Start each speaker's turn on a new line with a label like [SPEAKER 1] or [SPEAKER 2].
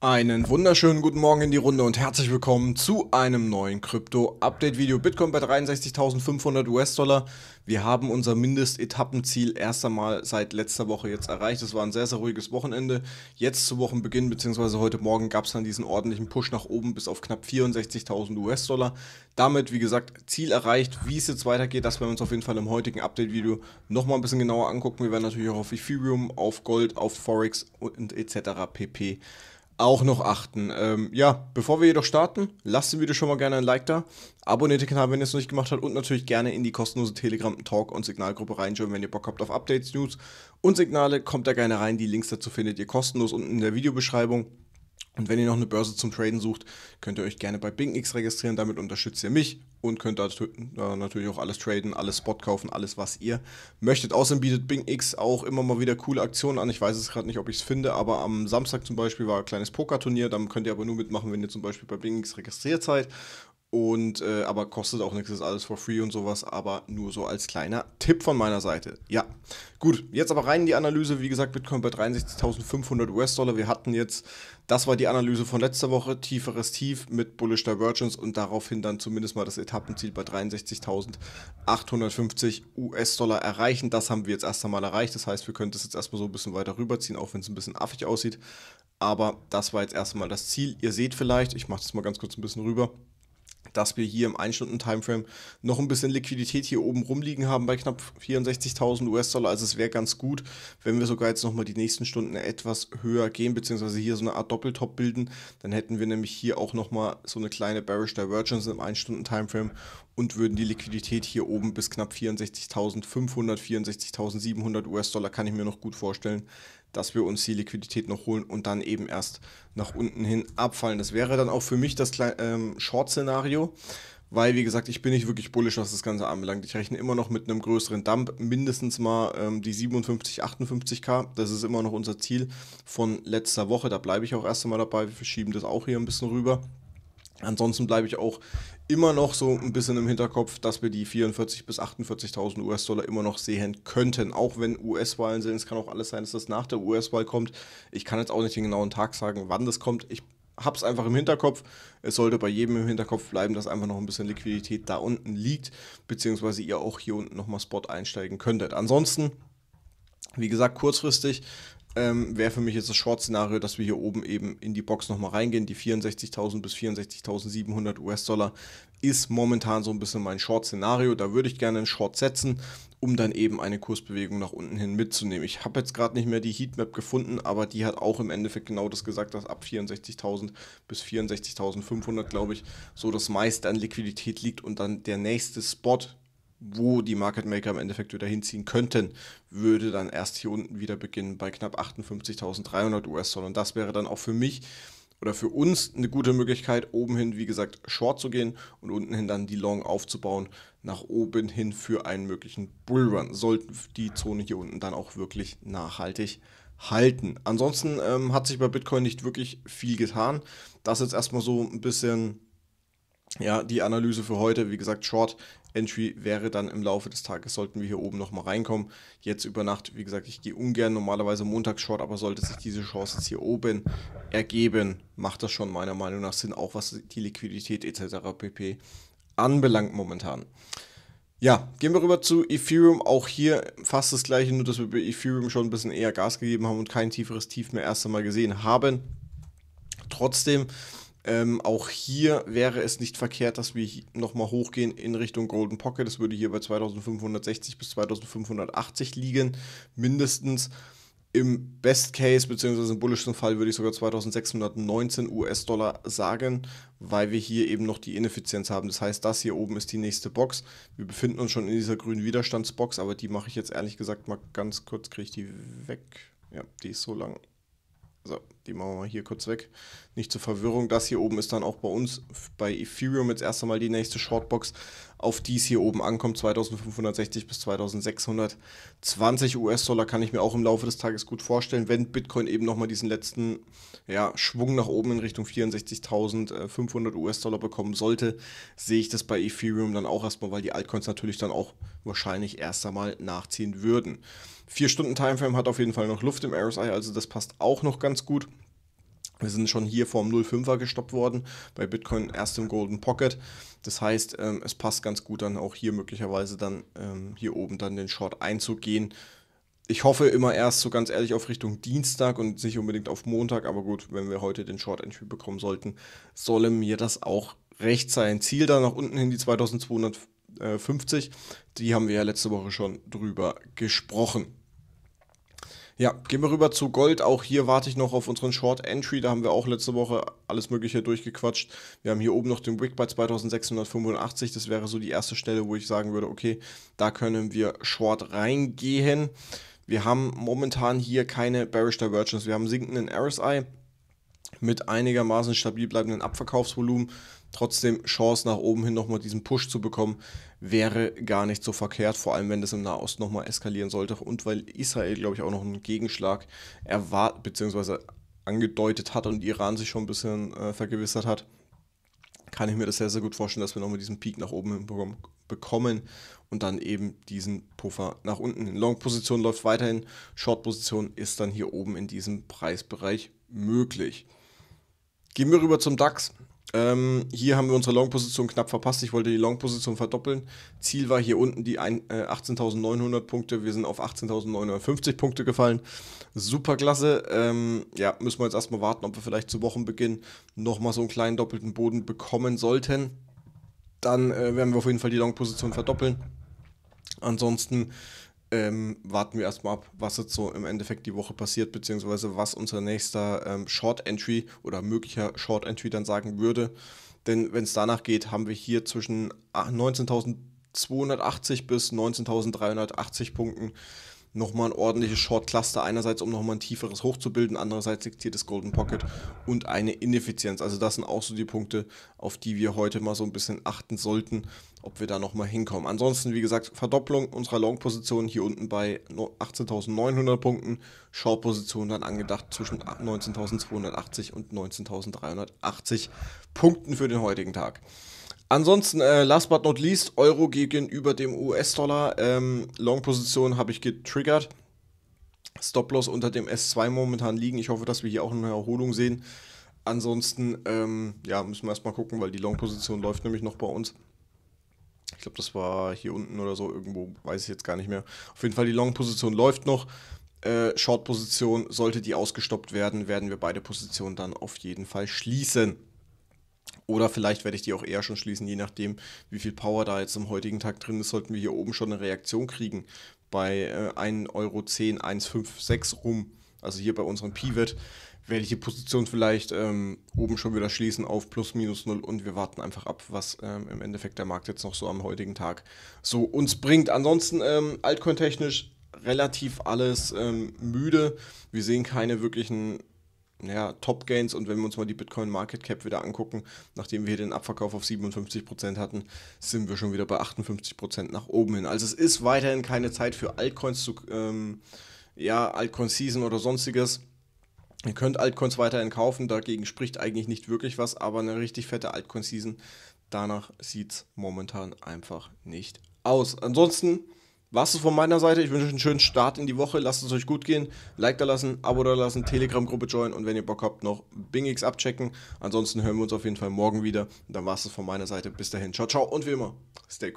[SPEAKER 1] Einen wunderschönen guten Morgen in die Runde und herzlich willkommen zu einem neuen Krypto-Update-Video. Bitcoin bei 63.500 US-Dollar. Wir haben unser Mindestetappenziel erst einmal seit letzter Woche jetzt erreicht. Es war ein sehr, sehr ruhiges Wochenende. Jetzt zu Wochenbeginn bzw. heute Morgen gab es dann diesen ordentlichen Push nach oben bis auf knapp 64.000 US-Dollar. Damit, wie gesagt, Ziel erreicht. Wie es jetzt weitergeht, das werden wir uns auf jeden Fall im heutigen Update-Video nochmal ein bisschen genauer angucken. Wir werden natürlich auch auf Ethereum, auf Gold, auf Forex und etc. pp auch noch achten. Ähm, ja, bevor wir jedoch starten, lasst dem Video schon mal gerne ein Like da, abonniert den Kanal, wenn ihr es noch nicht gemacht habt und natürlich gerne in die kostenlose Telegram-Talk- und Signalgruppe reinschauen, wenn ihr Bock habt auf Updates, News und Signale, kommt da gerne rein. Die Links dazu findet ihr kostenlos unten in der Videobeschreibung. Und wenn ihr noch eine Börse zum Traden sucht, könnt ihr euch gerne bei BingX registrieren. Damit unterstützt ihr mich und könnt da äh, natürlich auch alles traden, alles Spot kaufen, alles, was ihr möchtet. Außerdem bietet BingX auch immer mal wieder coole Aktionen an. Ich weiß es gerade nicht, ob ich es finde, aber am Samstag zum Beispiel war ein kleines Pokerturnier. Dann könnt ihr aber nur mitmachen, wenn ihr zum Beispiel bei BingX registriert seid. Und äh, aber kostet auch nichts, ist alles for free und sowas, aber nur so als kleiner Tipp von meiner Seite. Ja. Gut, jetzt aber rein in die Analyse. Wie gesagt, Bitcoin bei 63.500 US-Dollar. Wir hatten jetzt, das war die Analyse von letzter Woche, tieferes Tief mit Bullish Divergence und daraufhin dann zumindest mal das Etappenziel bei 63.850 US-Dollar erreichen. Das haben wir jetzt erst einmal erreicht. Das heißt, wir können das jetzt erstmal so ein bisschen weiter rüberziehen, auch wenn es ein bisschen affig aussieht. Aber das war jetzt erstmal das Ziel. Ihr seht vielleicht, ich mache das mal ganz kurz ein bisschen rüber dass wir hier im 1-Stunden-Timeframe noch ein bisschen Liquidität hier oben rumliegen haben bei knapp 64.000 US-Dollar. Also es wäre ganz gut, wenn wir sogar jetzt nochmal die nächsten Stunden etwas höher gehen, beziehungsweise hier so eine Art Doppeltop bilden. Dann hätten wir nämlich hier auch nochmal so eine kleine Bearish Divergence im 1-Stunden-Timeframe und würden die Liquidität hier oben bis knapp 64.500, 64.700 US-Dollar, kann ich mir noch gut vorstellen, dass wir uns die Liquidität noch holen und dann eben erst nach unten hin abfallen. Das wäre dann auch für mich das ähm, Short-Szenario, weil, wie gesagt, ich bin nicht wirklich bullisch, was das Ganze anbelangt. Ich rechne immer noch mit einem größeren Dump, mindestens mal ähm, die 57, 58k. Das ist immer noch unser Ziel von letzter Woche. Da bleibe ich auch erst einmal dabei. Wir verschieben das auch hier ein bisschen rüber. Ansonsten bleibe ich auch immer noch so ein bisschen im Hinterkopf, dass wir die 44.000 bis 48.000 US-Dollar immer noch sehen könnten, auch wenn US-Wahlen sind. Es kann auch alles sein, dass das nach der US-Wahl kommt. Ich kann jetzt auch nicht den genauen Tag sagen, wann das kommt. Ich habe es einfach im Hinterkopf. Es sollte bei jedem im Hinterkopf bleiben, dass einfach noch ein bisschen Liquidität da unten liegt, beziehungsweise ihr auch hier unten nochmal Spot einsteigen könntet. Ansonsten wie gesagt, kurzfristig ähm, wäre für mich jetzt das Short-Szenario, dass wir hier oben eben in die Box nochmal reingehen. Die 64.000 bis 64.700 US-Dollar ist momentan so ein bisschen mein Short-Szenario. Da würde ich gerne einen Short setzen, um dann eben eine Kursbewegung nach unten hin mitzunehmen. Ich habe jetzt gerade nicht mehr die Heatmap gefunden, aber die hat auch im Endeffekt genau das gesagt, dass ab 64.000 bis 64.500, glaube ich, so das meiste an Liquidität liegt und dann der nächste Spot wo die Market Maker im Endeffekt wieder hinziehen könnten, würde dann erst hier unten wieder beginnen bei knapp 58.300 US-Dollar. Und das wäre dann auch für mich oder für uns eine gute Möglichkeit, oben hin, wie gesagt, Short zu gehen und unten hin dann die Long aufzubauen, nach oben hin für einen möglichen Bullrun. Sollten die Zone hier unten dann auch wirklich nachhaltig halten. Ansonsten ähm, hat sich bei Bitcoin nicht wirklich viel getan. Das ist jetzt erstmal so ein bisschen ja, die Analyse für heute, wie gesagt, Short Entry wäre dann im Laufe des Tages, sollten wir hier oben nochmal reinkommen. Jetzt über Nacht, wie gesagt, ich gehe ungern normalerweise Montag Short, aber sollte sich diese Chance jetzt hier oben ergeben, macht das schon meiner Meinung nach Sinn, auch was die Liquidität etc. pp. anbelangt momentan. Ja, gehen wir rüber zu Ethereum. Auch hier fast das gleiche, nur dass wir bei Ethereum schon ein bisschen eher Gas gegeben haben und kein tieferes Tief mehr erst einmal gesehen haben. Trotzdem ähm, auch hier wäre es nicht verkehrt, dass wir nochmal hochgehen in Richtung Golden Pocket. Das würde hier bei 2560 bis 2580 liegen, mindestens. Im Best Case beziehungsweise im bullischsten Fall würde ich sogar 2619 US-Dollar sagen, weil wir hier eben noch die Ineffizienz haben. Das heißt, das hier oben ist die nächste Box. Wir befinden uns schon in dieser grünen Widerstandsbox, aber die mache ich jetzt ehrlich gesagt mal ganz kurz, kriege ich die weg. Ja, die ist so lang. So, die machen wir mal hier kurz weg. Nicht zur Verwirrung. Das hier oben ist dann auch bei uns bei Ethereum jetzt erst einmal die nächste Shortbox, auf die es hier oben ankommt. 2560 bis 2620 US-Dollar kann ich mir auch im Laufe des Tages gut vorstellen, wenn Bitcoin eben nochmal diesen letzten ja, Schwung nach oben in Richtung 64.500 US-Dollar bekommen sollte, sehe ich das bei Ethereum dann auch erstmal, weil die Altcoins natürlich dann auch wahrscheinlich erst einmal nachziehen würden. Vier Stunden Timeframe hat auf jeden Fall noch Luft im RSI, also das passt auch noch ganz gut. Wir sind schon hier vorm 0,5er gestoppt worden, bei Bitcoin erst im Golden Pocket. Das heißt, ähm, es passt ganz gut dann auch hier möglicherweise dann ähm, hier oben dann den Short einzugehen. Ich hoffe immer erst so ganz ehrlich auf Richtung Dienstag und nicht unbedingt auf Montag, aber gut, wenn wir heute den Short Entry bekommen sollten, solle mir das auch recht sein. Ziel da nach unten hin die 2250, die haben wir ja letzte Woche schon drüber gesprochen. Ja, gehen wir rüber zu Gold. Auch hier warte ich noch auf unseren Short Entry. Da haben wir auch letzte Woche alles Mögliche durchgequatscht. Wir haben hier oben noch den Wick bei 2685. Das wäre so die erste Stelle, wo ich sagen würde, okay, da können wir Short reingehen. Wir haben momentan hier keine Bearish Divergence. Wir haben sinkenden RSI mit einigermaßen stabil bleibenden Abverkaufsvolumen trotzdem Chance nach oben hin nochmal diesen Push zu bekommen, wäre gar nicht so verkehrt, vor allem wenn das im Nahost nochmal eskalieren sollte und weil Israel, glaube ich, auch noch einen Gegenschlag erwartet bzw. angedeutet hat und Iran sich schon ein bisschen äh, vergewissert hat, kann ich mir das sehr, sehr gut vorstellen, dass wir nochmal diesen Peak nach oben hin bekommen und dann eben diesen Puffer nach unten. Long-Position läuft weiterhin, Short-Position ist dann hier oben in diesem Preisbereich möglich. Gehen wir rüber zum DAX. Ähm, hier haben wir unsere Long-Position knapp verpasst. Ich wollte die Long-Position verdoppeln. Ziel war hier unten die äh, 18.900 Punkte. Wir sind auf 18.950 Punkte gefallen. Super klasse. Ähm, ja, müssen wir jetzt erstmal warten, ob wir vielleicht zu Wochenbeginn nochmal so einen kleinen doppelten Boden bekommen sollten. Dann äh, werden wir auf jeden Fall die Long-Position verdoppeln. Ansonsten ähm, warten wir erstmal ab, was jetzt so im Endeffekt die Woche passiert, beziehungsweise was unser nächster ähm, Short Entry oder möglicher Short Entry dann sagen würde. Denn wenn es danach geht, haben wir hier zwischen 19.280 ah, bis 19.380 Punkten nochmal ein ordentliches Short Cluster, einerseits um nochmal ein tieferes hochzubilden, andererseits diktiert das Golden Pocket und eine Ineffizienz. Also das sind auch so die Punkte, auf die wir heute mal so ein bisschen achten sollten, ob wir da nochmal hinkommen. Ansonsten, wie gesagt, Verdopplung unserer Long-Position hier unten bei 18.900 Punkten, Short-Position dann angedacht zwischen 19.280 und 19.380 Punkten für den heutigen Tag. Ansonsten, äh, last but not least, Euro gegenüber dem US-Dollar. Ähm, Long-Position habe ich getriggert. Stop-Loss unter dem S2 momentan liegen. Ich hoffe, dass wir hier auch eine Erholung sehen. Ansonsten, ähm, ja, müssen wir erstmal gucken, weil die Long-Position läuft nämlich noch bei uns. Ich glaube, das war hier unten oder so, irgendwo, weiß ich jetzt gar nicht mehr. Auf jeden Fall, die Long-Position läuft noch. Äh, Short-Position, sollte die ausgestoppt werden, werden wir beide Positionen dann auf jeden Fall schließen. Oder vielleicht werde ich die auch eher schon schließen, je nachdem, wie viel Power da jetzt am heutigen Tag drin ist, sollten wir hier oben schon eine Reaktion kriegen bei äh, 1,10 Euro 1,56 rum. Also hier bei unserem Pivot werde ich die Position vielleicht ähm, oben schon wieder schließen auf plus minus null und wir warten einfach ab, was ähm, im Endeffekt der Markt jetzt noch so am heutigen Tag so uns bringt. Ansonsten ähm, Altcoin-technisch relativ alles ähm, müde. Wir sehen keine wirklichen naja, Top-Gains und wenn wir uns mal die Bitcoin Market Cap wieder angucken, nachdem wir den Abverkauf auf 57% hatten, sind wir schon wieder bei 58% nach oben hin. Also es ist weiterhin keine Zeit für Altcoins zu, ähm, ja, Altcoin-Season oder sonstiges. Ihr könnt Altcoins weiterhin kaufen, dagegen spricht eigentlich nicht wirklich was, aber eine richtig fette Altcoin-Season, danach sieht es momentan einfach nicht aus. Ansonsten war es von meiner Seite. Ich wünsche euch einen schönen Start in die Woche. Lasst es euch gut gehen. Like da lassen, Abo da lassen, Telegram-Gruppe joinen und wenn ihr Bock habt, noch BingX abchecken. Ansonsten hören wir uns auf jeden Fall morgen wieder. Und dann war es von meiner Seite. Bis dahin. Ciao, ciao und wie immer, stay cool.